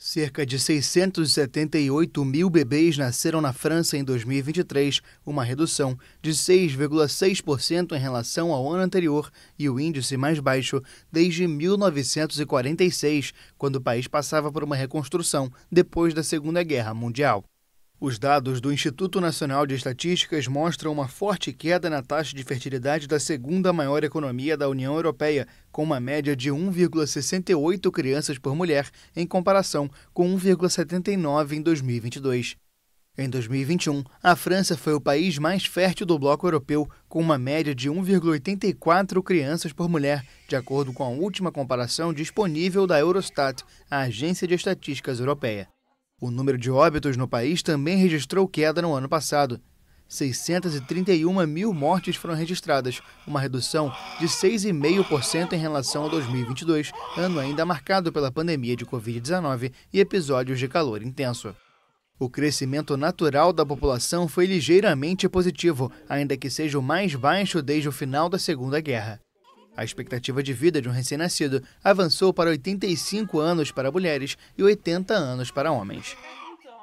Cerca de 678 mil bebês nasceram na França em 2023, uma redução de 6,6% em relação ao ano anterior e o índice mais baixo desde 1946, quando o país passava por uma reconstrução depois da Segunda Guerra Mundial. Os dados do Instituto Nacional de Estatísticas mostram uma forte queda na taxa de fertilidade da segunda maior economia da União Europeia, com uma média de 1,68 crianças por mulher, em comparação com 1,79 em 2022. Em 2021, a França foi o país mais fértil do bloco europeu, com uma média de 1,84 crianças por mulher, de acordo com a última comparação disponível da Eurostat, a agência de estatísticas europeia. O número de óbitos no país também registrou queda no ano passado. 631 mil mortes foram registradas, uma redução de 6,5% em relação a 2022, ano ainda marcado pela pandemia de Covid-19 e episódios de calor intenso. O crescimento natural da população foi ligeiramente positivo, ainda que seja o mais baixo desde o final da Segunda Guerra. A expectativa de vida de um recém-nascido avançou para 85 anos para mulheres e 80 anos para homens. Então,